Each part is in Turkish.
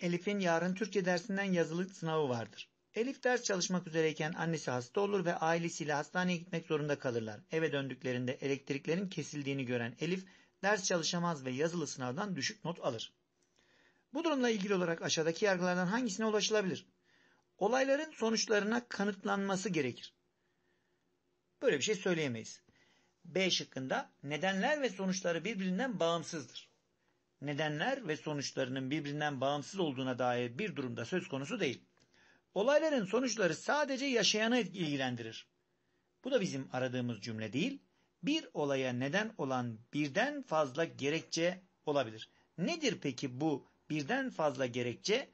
Elif'in yarın Türkçe dersinden yazılı sınavı vardır. Elif ders çalışmak üzereyken annesi hasta olur ve ailesiyle hastaneye gitmek zorunda kalırlar. Eve döndüklerinde elektriklerin kesildiğini gören Elif ders çalışamaz ve yazılı sınavdan düşük not alır. Bu durumla ilgili olarak aşağıdaki yargılardan hangisine ulaşılabilir? Olayların sonuçlarına kanıtlanması gerekir. Böyle bir şey söyleyemeyiz. B şıkkında nedenler ve sonuçları birbirinden bağımsızdır. Nedenler ve sonuçlarının birbirinden bağımsız olduğuna dair bir durumda söz konusu değil. Olayların sonuçları sadece yaşayanı ilgilendirir. Bu da bizim aradığımız cümle değil. Bir olaya neden olan birden fazla gerekçe olabilir. Nedir peki bu birden fazla gerekçe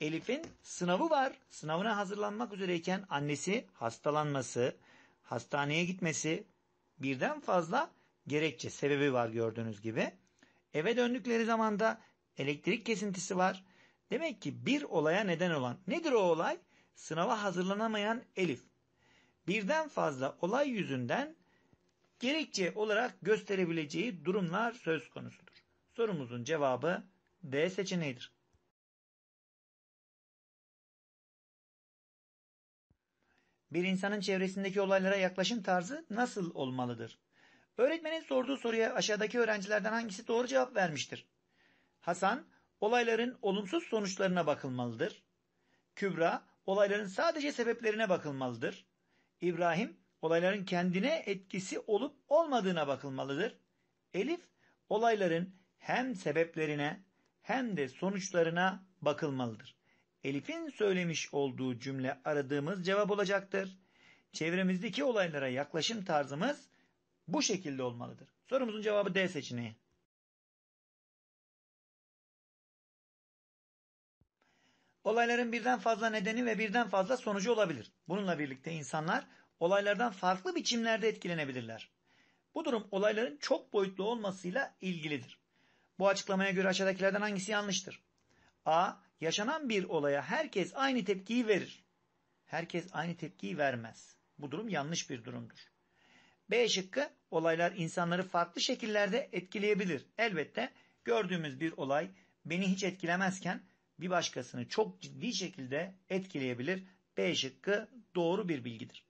Elif'in sınavı var. Sınavına hazırlanmak üzereyken annesi hastalanması, hastaneye gitmesi birden fazla gerekçe sebebi var gördüğünüz gibi. Eve döndükleri zaman da elektrik kesintisi var. Demek ki bir olaya neden olan nedir o olay? Sınava hazırlanamayan Elif. Birden fazla olay yüzünden gerekçe olarak gösterebileceği durumlar söz konusudur. Sorumuzun cevabı D seçeneğidir. Bir insanın çevresindeki olaylara yaklaşım tarzı nasıl olmalıdır? Öğretmenin sorduğu soruya aşağıdaki öğrencilerden hangisi doğru cevap vermiştir? Hasan, olayların olumsuz sonuçlarına bakılmalıdır. Kübra, olayların sadece sebeplerine bakılmalıdır. İbrahim, olayların kendine etkisi olup olmadığına bakılmalıdır. Elif, olayların hem sebeplerine hem de sonuçlarına bakılmalıdır. Elif'in söylemiş olduğu cümle aradığımız cevap olacaktır. Çevremizdeki olaylara yaklaşım tarzımız bu şekilde olmalıdır. Sorumuzun cevabı D seçeneği. Olayların birden fazla nedeni ve birden fazla sonucu olabilir. Bununla birlikte insanlar olaylardan farklı biçimlerde etkilenebilirler. Bu durum olayların çok boyutlu olmasıyla ilgilidir. Bu açıklamaya göre aşağıdakilerden hangisi yanlıştır? A. Yaşanan bir olaya herkes aynı tepkiyi verir. Herkes aynı tepkiyi vermez. Bu durum yanlış bir durumdur. B şıkkı olaylar insanları farklı şekillerde etkileyebilir. Elbette gördüğümüz bir olay beni hiç etkilemezken bir başkasını çok ciddi şekilde etkileyebilir. B şıkkı doğru bir bilgidir.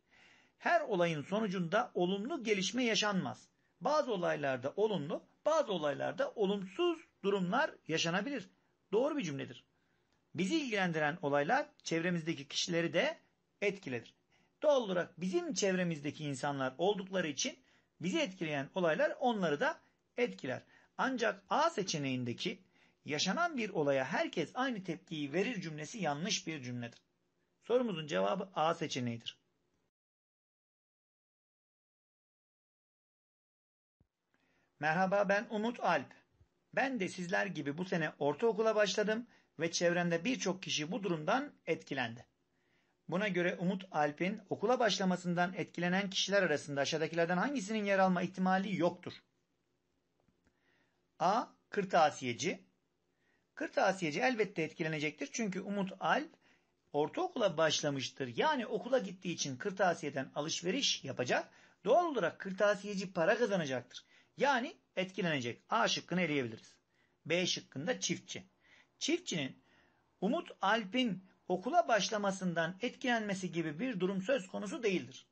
Her olayın sonucunda olumlu gelişme yaşanmaz bazı olaylarda olumlu, bazı olaylarda olumsuz durumlar yaşanabilir. Doğru bir cümledir. Bizi ilgilendiren olaylar çevremizdeki kişileri de etkiler. Doğal olarak bizim çevremizdeki insanlar oldukları için bizi etkileyen olaylar onları da etkiler. Ancak A seçeneğindeki yaşanan bir olaya herkes aynı tepkiyi verir cümlesi yanlış bir cümledir. Sorumuzun cevabı A seçeneğidir. Merhaba ben Umut Alp. Ben de sizler gibi bu sene ortaokula başladım ve çevremde birçok kişi bu durumdan etkilendi. Buna göre Umut Alp'in okula başlamasından etkilenen kişiler arasında aşağıdakilerden hangisinin yer alma ihtimali yoktur? A. Kırtasiyeci Kırtasiyeci elbette etkilenecektir çünkü Umut Alp ortaokula başlamıştır. Yani okula gittiği için kırtasiyeden alışveriş yapacak. Doğal olarak kırtasiyeci para kazanacaktır. Yani etkilenecek. A şıkkını eleyebiliriz. B şıkkında çiftçi. Çiftçinin Umut Alp'in okula başlamasından etkilenmesi gibi bir durum söz konusu değildir.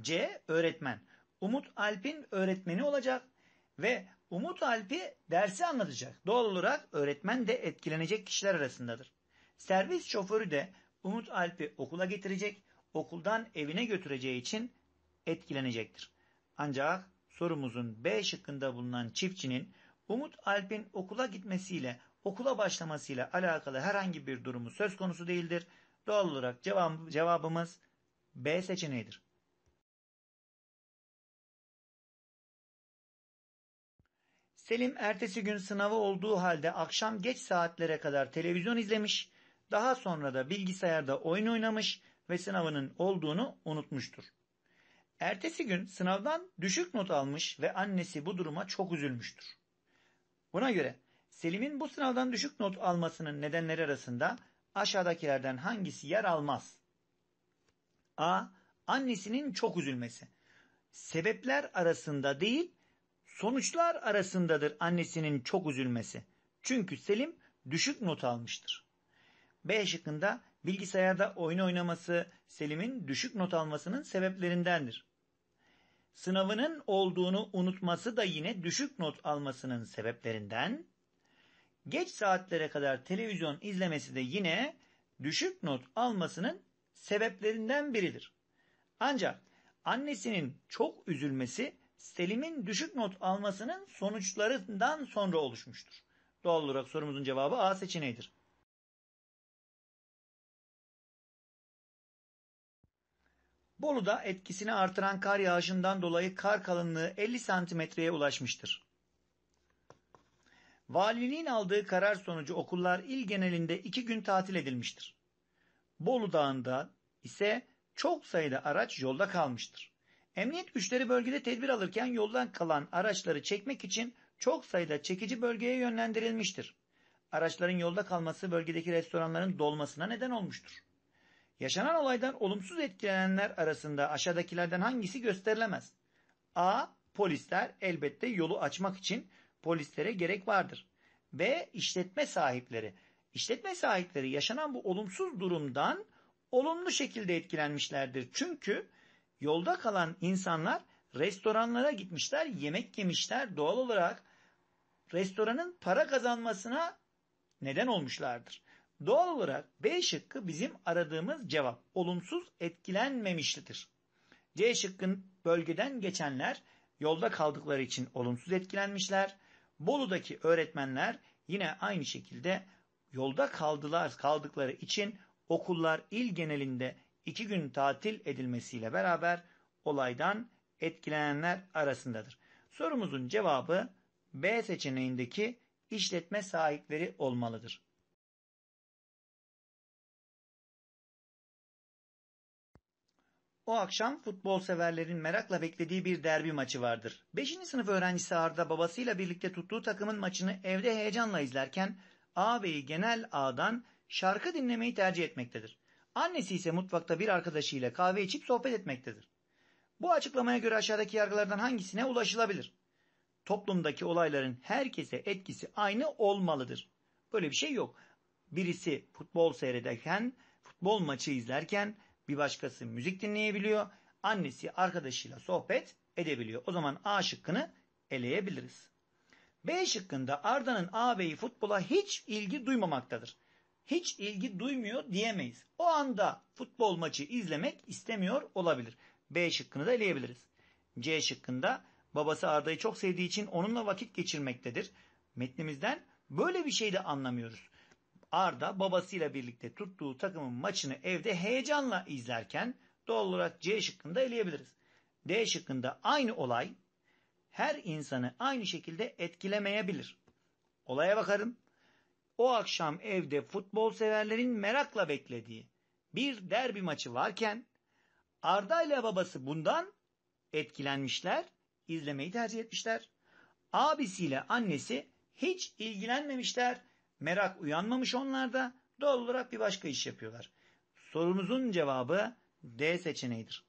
C. Öğretmen. Umut Alp'in öğretmeni olacak ve Umut Alp'i dersi anlatacak. Doğal olarak öğretmen de etkilenecek kişiler arasındadır. Servis şoförü de Umut Alp'i okula getirecek, okuldan evine götüreceği için etkilenecektir. Ancak sorumuzun B şıkkında bulunan çiftçinin Umut Alp'in okula gitmesiyle, okula başlamasıyla alakalı herhangi bir durumu söz konusu değildir. Doğal olarak cevabımız B seçeneğidir. Selim ertesi gün sınavı olduğu halde akşam geç saatlere kadar televizyon izlemiş, daha sonra da bilgisayarda oyun oynamış ve sınavının olduğunu unutmuştur. Ertesi gün sınavdan düşük not almış ve annesi bu duruma çok üzülmüştür. Buna göre Selim'in bu sınavdan düşük not almasının nedenleri arasında aşağıdakilerden hangisi yer almaz? A. Annesinin çok üzülmesi. Sebepler arasında değil, sonuçlar arasındadır annesinin çok üzülmesi. Çünkü Selim düşük not almıştır. B şıkkında bilgisayarda oyun oynaması Selim'in düşük not almasının sebeplerindendir sınavının olduğunu unutması da yine düşük not almasının sebeplerinden, geç saatlere kadar televizyon izlemesi de yine düşük not almasının sebeplerinden biridir. Ancak annesinin çok üzülmesi Selim'in düşük not almasının sonuçlarından sonra oluşmuştur. Doğal olarak sorumuzun cevabı A seçeneğidir. Bolu'da etkisini artıran kar yağışından dolayı kar kalınlığı 50 santimetreye ulaşmıştır. Valiliğin aldığı karar sonucu okullar il genelinde iki gün tatil edilmiştir. Bolu Dağı'nda ise çok sayıda araç yolda kalmıştır. Emniyet güçleri bölgede tedbir alırken yoldan kalan araçları çekmek için çok sayıda çekici bölgeye yönlendirilmiştir. Araçların yolda kalması bölgedeki restoranların dolmasına neden olmuştur. Yaşanan olaydan olumsuz etkilenenler arasında aşağıdakilerden hangisi gösterilemez? A. Polisler elbette yolu açmak için polislere gerek vardır. B. İşletme sahipleri. İşletme sahipleri yaşanan bu olumsuz durumdan olumlu şekilde etkilenmişlerdir. Çünkü yolda kalan insanlar restoranlara gitmişler, yemek yemişler. Doğal olarak restoranın para kazanmasına neden olmuşlardır. Doğal olarak B şıkkı bizim aradığımız cevap. Olumsuz etkilenmemişlidir. C şıkkın bölgeden geçenler yolda kaldıkları için olumsuz etkilenmişler. Bolu'daki öğretmenler yine aynı şekilde yolda kaldılar kaldıkları için okullar il genelinde iki gün tatil edilmesiyle beraber olaydan etkilenenler arasındadır. Sorumuzun cevabı B seçeneğindeki işletme sahipleri olmalıdır. O akşam futbol severlerin merakla beklediği bir derbi maçı vardır. 5. sınıf öğrencisi Arda babasıyla birlikte tuttuğu takımın maçını evde heyecanla izlerken ağabeyi genel ağdan şarkı dinlemeyi tercih etmektedir. Annesi ise mutfakta bir arkadaşıyla kahve içip sohbet etmektedir. Bu açıklamaya göre aşağıdaki yargılardan hangisine ulaşılabilir? Toplumdaki olayların herkese etkisi aynı olmalıdır. Böyle bir şey yok. Birisi futbol seyrederken, futbol maçı izlerken bir başkası müzik dinleyebiliyor. Annesi arkadaşıyla sohbet edebiliyor. O zaman A şıkkını eleyebiliriz. B şıkkında Arda'nın ağabeyi futbola hiç ilgi duymamaktadır. Hiç ilgi duymuyor diyemeyiz. O anda futbol maçı izlemek istemiyor olabilir. B şıkkını da eleyebiliriz. C şıkkında babası Arda'yı çok sevdiği için onunla vakit geçirmektedir. Metnimizden böyle bir şey de anlamıyoruz. Arda babasıyla birlikte tuttuğu takımın maçını evde heyecanla izlerken doğal olarak C şıkkında eleyebiliriz. D şıkkında aynı olay her insanı aynı şekilde etkilemeyebilir. Olaya bakarım. O akşam evde futbol severlerin merakla beklediği bir derbi maçı varken Arda ile babası bundan etkilenmişler, izlemeyi tercih etmişler. Abisiyle annesi hiç ilgilenmemişler. Merak uyanmamış onlarda. Doğal olarak bir başka iş yapıyorlar. Sorumuzun cevabı D seçeneğidir.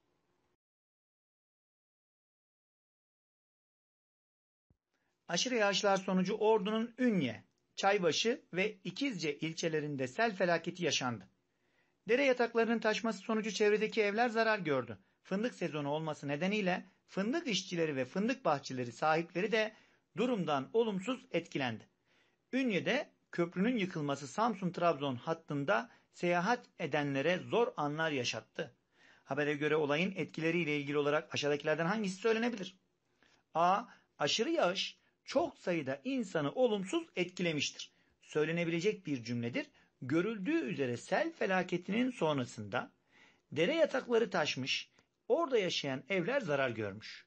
Aşırı yağışlar sonucu ordunun Ünye, Çaybaşı ve İkizce ilçelerinde sel felaketi yaşandı. Dere yataklarının taşması sonucu çevredeki evler zarar gördü. Fındık sezonu olması nedeniyle fındık işçileri ve fındık bahçeleri sahipleri de durumdan olumsuz etkilendi. Ünye'de köprünün yıkılması Samsun-Trabzon hattında seyahat edenlere zor anlar yaşattı. Habere göre olayın etkileriyle ilgili olarak aşağıdakilerden hangisi söylenebilir? A. Aşırı yağış çok sayıda insanı olumsuz etkilemiştir. Söylenebilecek bir cümledir. Görüldüğü üzere sel felaketinin sonrasında dere yatakları taşmış, orada yaşayan evler zarar görmüş.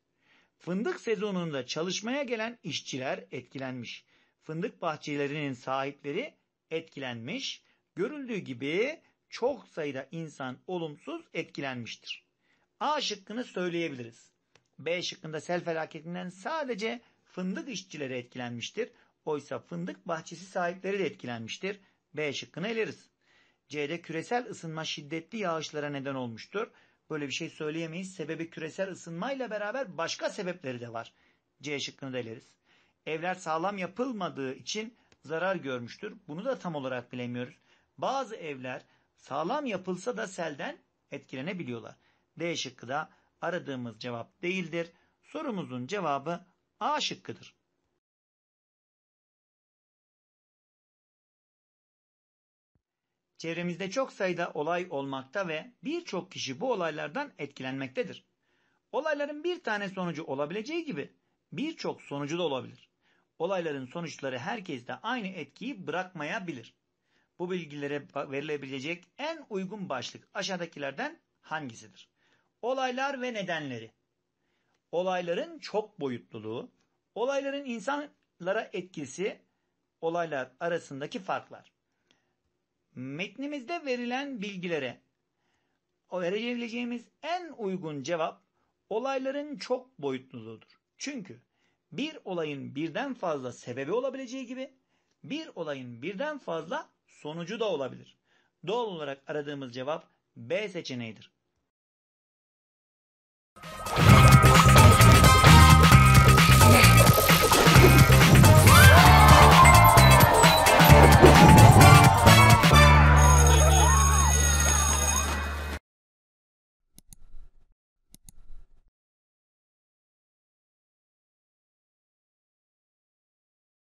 Fındık sezonunda çalışmaya gelen işçiler etkilenmiş fındık bahçelerinin sahipleri etkilenmiş. Görüldüğü gibi çok sayıda insan olumsuz etkilenmiştir. A şıkkını söyleyebiliriz. B şıkkında sel felaketinden sadece fındık işçileri etkilenmiştir. Oysa fındık bahçesi sahipleri de etkilenmiştir. B şıkkını eleriz. C'de küresel ısınma şiddetli yağışlara neden olmuştur. Böyle bir şey söyleyemeyiz. Sebebi küresel ısınmayla beraber başka sebepleri de var. C şıkkını da eleriz evler sağlam yapılmadığı için zarar görmüştür. Bunu da tam olarak bilemiyoruz. Bazı evler sağlam yapılsa da selden etkilenebiliyorlar. D şıkkı da aradığımız cevap değildir. Sorumuzun cevabı A şıkkıdır. Çevremizde çok sayıda olay olmakta ve birçok kişi bu olaylardan etkilenmektedir. Olayların bir tane sonucu olabileceği gibi birçok sonucu da olabilir olayların sonuçları herkeste aynı etkiyi bırakmayabilir. Bu bilgilere verilebilecek en uygun başlık aşağıdakilerden hangisidir? Olaylar ve nedenleri. Olayların çok boyutluluğu, olayların insanlara etkisi, olaylar arasındaki farklar. Metnimizde verilen bilgilere verebileceğimiz en uygun cevap olayların çok boyutluluğudur. Çünkü bir olayın birden fazla sebebi olabileceği gibi bir olayın birden fazla sonucu da olabilir. Doğal olarak aradığımız cevap B seçeneğidir.